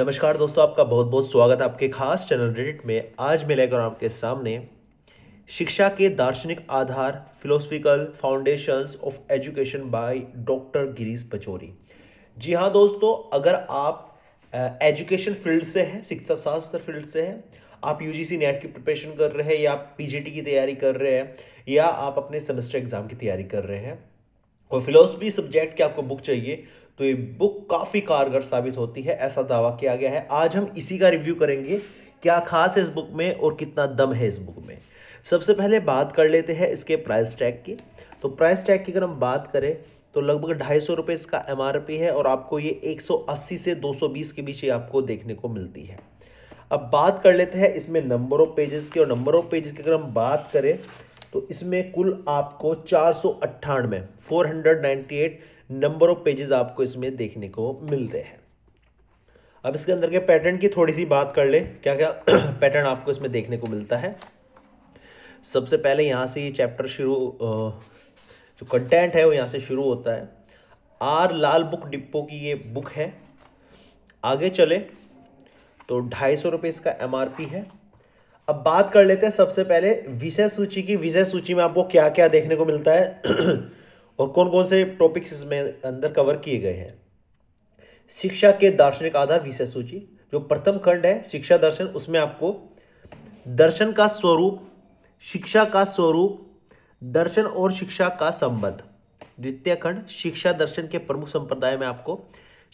नमस्कार दोस्तों आपका बहुत बहुत स्वागत है आपके खास चैनल रेडिट में आज मैं लेकर आपके सामने शिक्षा के दार्शनिक आधार philosophical foundations of education by doctor Girish Pachori ji हाँ दोस्तों अगर आप एजुकेशन फील्ड से हैं शिक्षा शास्त्र फील्ड से हैं आप यू जी नेट की प्रिपरेशन कर रहे हैं या आप पी की तैयारी कर रहे हैं या आप अपने सेमेस्टर एग्ज़ाम की तैयारी कर रहे हैं और फिलोसफी सब्जेक्ट की आपको बुक चाहिए तो ये बुक काफ़ी कारगर साबित होती है ऐसा दावा किया गया है आज हम इसी का रिव्यू करेंगे क्या खास है इस बुक में और कितना दम है इस बुक में सबसे पहले बात कर लेते हैं इसके प्राइस टैग की तो प्राइस टैग की अगर हम बात करें तो लगभग ढाई सौ रुपये इसका एम है और आपको ये 180 से 220 के बीच ये आपको देखने को मिलती है अब बात कर लेते हैं इसमें नंबर ऑफ पेजेस की और नंबर ऑफ पेजेस की अगर हम बात करें तो इसमें कुल आपको चार सौ अट्ठानवे four hundred ninety eight number of pages आपको इसमें देखने को मिलते हैं अब इसके अंदर के पैटर्न की थोड़ी सी बात कर ले क्या क्या पैटर्न आपको इसमें देखने को मिलता है सबसे पहले यहाँ से ये चैप्टर शुरू जो कंटेंट है वो यहाँ से शुरू होता है आर लाल बुक डिपो की ये बुक है आगे चले तो ढाई सौ रुपये इसका एम है अब बात कर लेते हैं सबसे पहले विषय सूची की विषय सूची में आपको क्या क्या देखने को मिलता है और कौन कौन से टॉपिक्स इसमें अंदर कवर किए गए हैं शिक्षा के दार्शनिक आधार विषय सूची जो प्रथम खंड है शिक्षा दर्शन उसमें आपको दर्शन का स्वरूप शिक्षा का स्वरूप दर्शन और शिक्षा का संबंध द्वितीय खंड शिक्षा दर्शन के प्रमुख संप्रदाय में आपको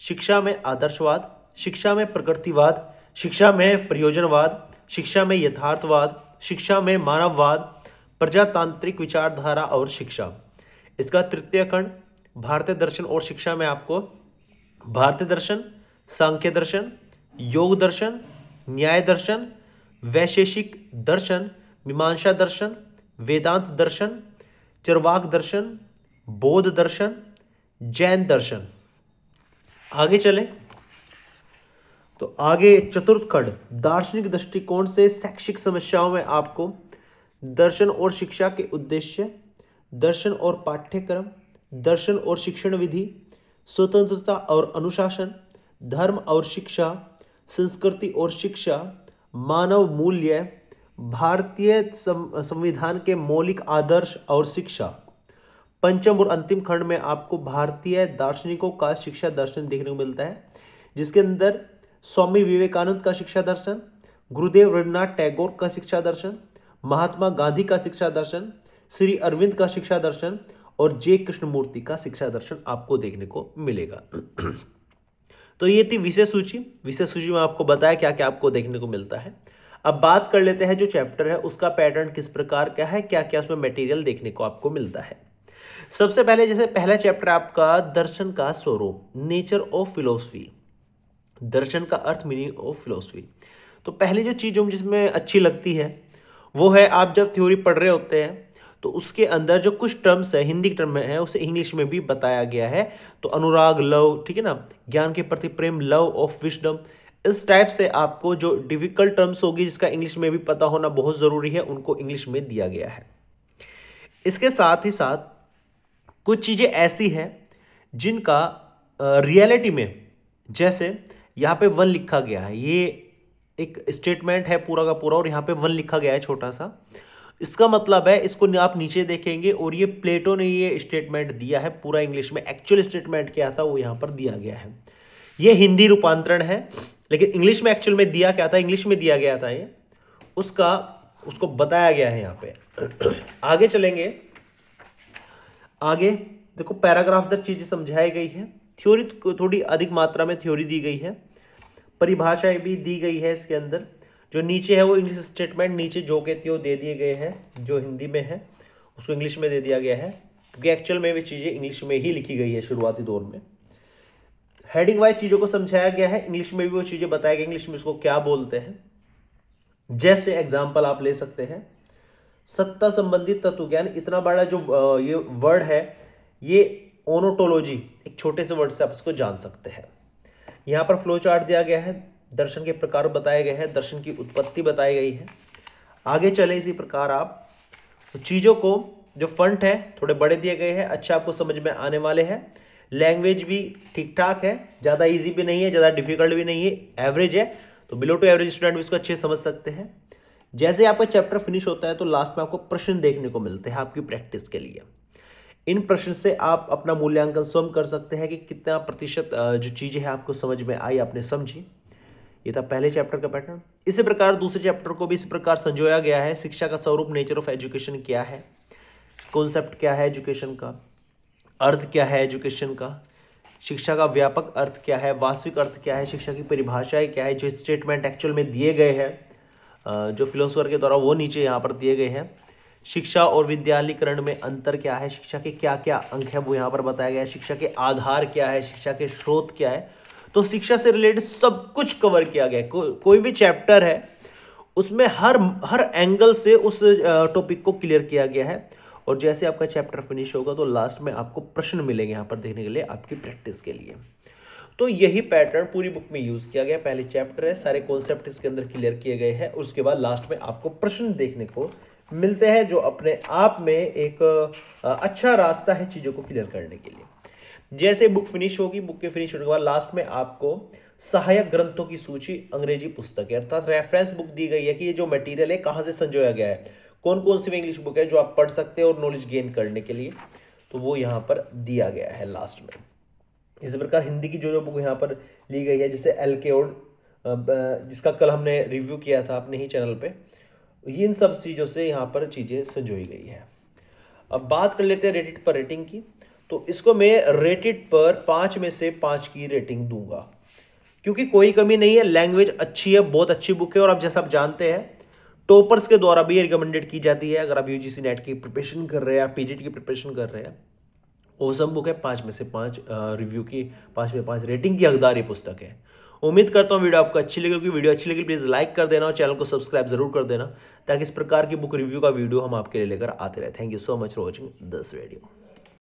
शिक्षा में आदर्शवाद शिक्षा में प्रकृतिवाद शिक्षा में प्रयोजनवाद शिक्षा में यथार्थवाद शिक्षा में मानववाद प्रजातांत्रिक विचारधारा और शिक्षा इसका तृतीय खंड भारतीय दर्शन और शिक्षा में आपको भारतीय दर्शन सांख्य दर्शन योग दर्शन न्याय दर्शन वैशेषिक दर्शन मीमांसा दर्शन वेदांत दर्शन चरवाक दर्शन बौद्ध दर्शन जैन दर्शन आगे चले तो आगे चतुर्थ खंड दार्शनिक दृष्टिकोण से शैक्षिक समस्याओं में आपको दर्शन और शिक्षा के उद्देश्य दर्शन और पाठ्यक्रम दर्शन और शिक्षण विधि स्वतंत्रता और अनुशासन धर्म और शिक्षा संस्कृति और शिक्षा मानव मूल्य भारतीय संविधान के मौलिक आदर्श और शिक्षा पंचम और अंतिम खंड में आपको भारतीय दार्शनिकों का शिक्षा दर्शन देखने को मिलता है जिसके अंदर स्वामी विवेकानंद का शिक्षा दर्शन गुरुदेव रविन्द्रनाथ टैगोर का शिक्षा दर्शन महात्मा गांधी का शिक्षा दर्शन श्री अरविंद का शिक्षा दर्शन और जे कृष्णमूर्ति का शिक्षा दर्शन आपको देखने को मिलेगा तो ये थी विशेष सूची विशेष सूची में आपको बताया क्या क्या आपको देखने को मिलता है अब बात कर लेते हैं जो चैप्टर है उसका पैटर्न किस प्रकार का है क्या क्या उसमें मटेरियल देखने को आपको मिलता है सबसे पहले जैसे पहला चैप्टर आपका दर्शन का स्वरूप नेचर ऑफ फिलोसफी दर्शन का अर्थ मीनिंग ऑफ फिलोसफी तो पहली जो चीज़ जो जिसमें अच्छी लगती है वो है आप जब थ्योरी पढ़ रहे होते हैं तो उसके अंदर जो कुछ टर्म्स है हिंदी टर्म में है उसे इंग्लिश में भी बताया गया है तो अनुराग लव ठीक है ना ज्ञान के प्रति प्रेम लव ऑफ विश्डम इस टाइप से आपको जो डिफिकल्ट टर्म्स होगी जिसका इंग्लिश में भी पता होना बहुत ज़रूरी है उनको इंग्लिश में दिया गया है इसके साथ ही साथ कुछ चीज़ें ऐसी हैं जिनका रियलिटी में जैसे यहाँ पे वन लिखा गया है ये एक स्टेटमेंट है पूरा का पूरा और यहाँ पे वन लिखा गया है छोटा सा इसका मतलब है इसको आप नीचे देखेंगे और ये प्लेटो ने ये स्टेटमेंट दिया है पूरा इंग्लिश में एक्चुअल स्टेटमेंट क्या था वो यहाँ पर दिया गया है ये हिंदी रूपांतरण है लेकिन इंग्लिश में एक्चुअल में दिया क्या था इंग्लिश में दिया गया था ये उसका उसको बताया गया है यहाँ पे आगे चलेंगे आगे देखो पैराग्राफ दर चीज़ें समझाई गई है थ्योरी थोड़ी अधिक मात्रा में थ्योरी दी गई है परिभाषाएं भी दी गई है इसके अंदर जो नीचे है वो इंग्लिश स्टेटमेंट नीचे जो के त्यो दे दिए गए हैं जो हिंदी में है उसको इंग्लिश में दे दिया गया है क्योंकि एक्चुअल में वे चीज़ें इंग्लिश में ही लिखी गई है शुरुआती दौर में हेडिंग वाइज चीज़ों को समझाया गया है इंग्लिश में भी वो चीज़ें बताया गया इंग्लिश में उसको क्या बोलते हैं जैसे एग्जाम्पल आप ले सकते हैं सत्ता संबंधित तत्व ज्ञान इतना बड़ा जो ये वर्ड है ये ओनोटोलॉजी एक छोटे से वर्ड से आप इसको जान सकते हैं यहाँ पर फ्लो चार्ट दिया गया है दर्शन के प्रकार बताए गए हैं दर्शन की उत्पत्ति बताई गई है आगे चले इसी प्रकार आप तो चीज़ों को जो फंट है थोड़े बड़े दिए गए हैं अच्छे आपको समझ में आने वाले हैं लैंग्वेज भी ठीक ठाक है ज़्यादा इजी भी नहीं है ज़्यादा डिफिकल्ट भी नहीं है एवरेज है तो बिलो टू एवरेज स्टूडेंट भी इसको अच्छे समझ सकते हैं जैसे आपका चैप्टर फिनिश होता है तो लास्ट में आपको प्रश्न देखने को मिलते हैं आपकी प्रैक्टिस के लिए इन प्रश्न से आप अपना मूल्यांकन स्वयं कर सकते हैं कि कितना प्रतिशत जो चीज़ें हैं आपको समझ में आई आपने समझी ये था पहले चैप्टर का पैटर्न इसी प्रकार दूसरे चैप्टर को भी इस प्रकार संजोया गया है शिक्षा का स्वरूप नेचर ऑफ एजुकेशन क्या है कॉन्सेप्ट क्या है एजुकेशन का अर्थ क्या है एजुकेशन का शिक्षा का व्यापक अर्थ क्या है वास्तविक अर्थ क्या है शिक्षा की परिभाषाएं क्या है जो स्टेटमेंट एक्चुअल में दिए गए हैं जो फिलोसफर के द्वारा वो नीचे यहाँ पर दिए गए हैं शिक्षा और विद्यालयकरण में अंतर क्या है शिक्षा के क्या क्या अंक है वो यहाँ पर बताया गया है शिक्षा के आधार क्या है शिक्षा के स्रोत क्या है तो शिक्षा से रिलेटेड सब कुछ कवर किया गया को, कोई भी चैप्टर है उसमें हर हर एंगल से उस टॉपिक को क्लियर किया गया है और जैसे आपका चैप्टर फिनिश होगा तो लास्ट में आपको प्रश्न मिलेंगे यहाँ पर देखने के लिए आपकी प्रैक्टिस के लिए तो यही पैटर्न पूरी बुक में यूज़ किया गया पहले चैप्टर है सारे कॉन्सेप्ट इसके अंदर क्लियर किए गए हैं उसके बाद लास्ट में आपको प्रश्न देखने को मिलते हैं जो अपने आप में एक अच्छा रास्ता है चीज़ों को क्लियर करने के लिए जैसे बुक फिनिश होगी बुक के फिनिश होने के बाद लास्ट में आपको सहायक ग्रंथों की सूची अंग्रेजी पुस्तक है अर्थात रेफरेंस बुक दी गई है कि ये जो मटेरियल है कहाँ से संजोया गया है कौन कौन सी इंग्लिश बुक है जो आप पढ़ सकते हैं और नॉलेज गेन करने के लिए तो वो यहाँ पर दिया गया है लास्ट में इसी प्रकार हिंदी की जो जो बुक यहाँ पर ली गई है जैसे एल के ओड जिसका कल हमने रिव्यू किया था अपने ही चैनल पर इन सब चीज़ों से यहाँ पर चीज़ें संजोई गई है अब बात कर लेते हैं रेडिट पर रेटिंग की तो इसको मैं रेटेड पर पांच में से पांच की रेटिंग दूंगा क्योंकि कोई कमी नहीं है लैंग्वेज अच्छी है बहुत अच्छी बुक है और आप जैसा आप जानते हैं टॉपर्स के द्वारा भी रिकमेंडेड की जाती है अगर आप यूजीसी नेट की प्रिपरेशन कर रहे हैं आप की प्रिपरेशन कर रहे हैं ओसम बुक है पांच में से पांच रिव्यू की पांच में पांच रेटिंग की हकदार ये पुस्तक है उम्मीद करता हूँ वीडियो आपको अच्छी लगी क्योंकि वीडियो अच्छी लगी प्लीज़ लाइक कर देना और चैनल को सब्सक्राइब जरूर कर देना ताकि इस प्रकार की बुक रिव्यू का वीडियो हम आपके लिए लेकर आते रहे thank you so much for watching this video